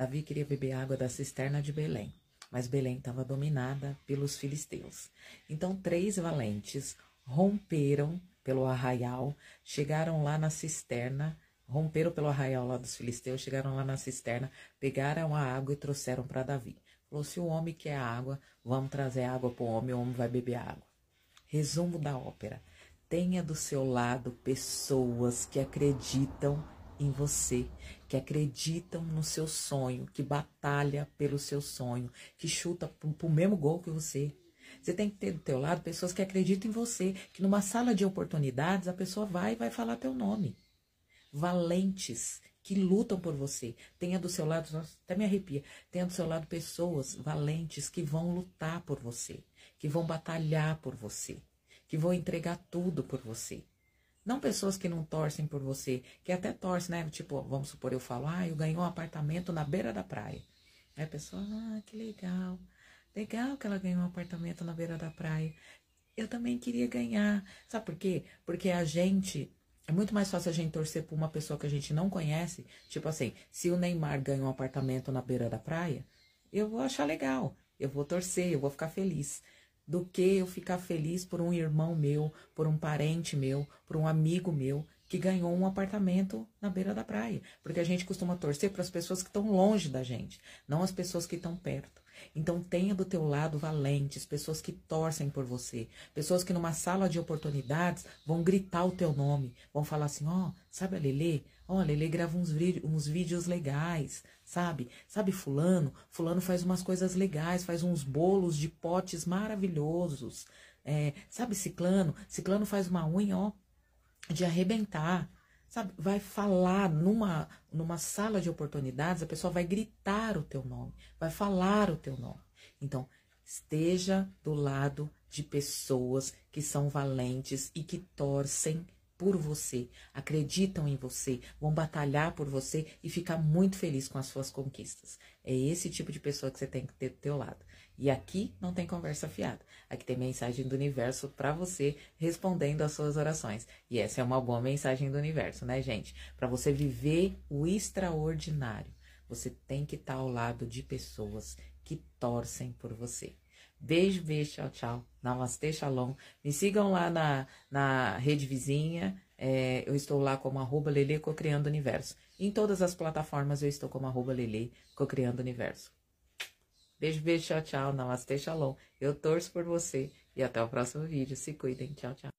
Davi queria beber água da cisterna de Belém, mas Belém estava dominada pelos filisteus. Então, três valentes romperam pelo arraial, chegaram lá na cisterna, romperam pelo arraial lá dos filisteus, chegaram lá na cisterna, pegaram a água e trouxeram para Davi. Falou: se o homem quer água, vamos trazer água para o homem, o homem vai beber água. Resumo da ópera: tenha do seu lado pessoas que acreditam em você, que acreditam no seu sonho, que batalha pelo seu sonho, que chuta pro mesmo gol que você. Você tem que ter do teu lado pessoas que acreditam em você, que numa sala de oportunidades a pessoa vai e vai falar teu nome. Valentes que lutam por você. Tenha do seu lado, até me arrepia, tenha do seu lado pessoas valentes que vão lutar por você, que vão batalhar por você, que vão entregar tudo por você. Não pessoas que não torcem por você, que até torcem, né? Tipo, vamos supor, eu falo, ah, eu ganhei um apartamento na beira da praia. Aí a pessoa, ah, que legal. Legal que ela ganhou um apartamento na beira da praia. Eu também queria ganhar. Sabe por quê? Porque a gente. É muito mais fácil a gente torcer por uma pessoa que a gente não conhece. Tipo assim, se o Neymar ganha um apartamento na beira da praia, eu vou achar legal. Eu vou torcer, eu vou ficar feliz do que eu ficar feliz por um irmão meu, por um parente meu, por um amigo meu que ganhou um apartamento na beira da praia. Porque a gente costuma torcer para as pessoas que estão longe da gente, não as pessoas que estão perto. Então tenha do teu lado valentes, pessoas que torcem por você, pessoas que numa sala de oportunidades vão gritar o teu nome, vão falar assim: "Ó, oh, sabe a Lelê? Olha, ele grava uns, uns vídeos legais, sabe? Sabe fulano? Fulano faz umas coisas legais, faz uns bolos de potes maravilhosos. É, sabe ciclano? Ciclano faz uma unha, ó, de arrebentar. Sabe? Vai falar numa, numa sala de oportunidades, a pessoa vai gritar o teu nome, vai falar o teu nome. Então, esteja do lado de pessoas que são valentes e que torcem por você, acreditam em você, vão batalhar por você e ficar muito feliz com as suas conquistas. É esse tipo de pessoa que você tem que ter do teu lado. E aqui não tem conversa fiada. Aqui tem mensagem do universo para você respondendo às suas orações. E essa é uma boa mensagem do universo, né, gente? Para você viver o extraordinário, você tem que estar tá ao lado de pessoas que torcem por você. Beijo, beijo, tchau, tchau. Namastê, shalom. Me sigam lá na, na rede vizinha. É, eu estou lá como arroba Lele Cocriando Universo. Em todas as plataformas eu estou como arroba Lele Cocriando Universo. Beijo, beijo, tchau, tchau. Namastê, shalom. Eu torço por você e até o próximo vídeo. Se cuidem. Tchau, tchau.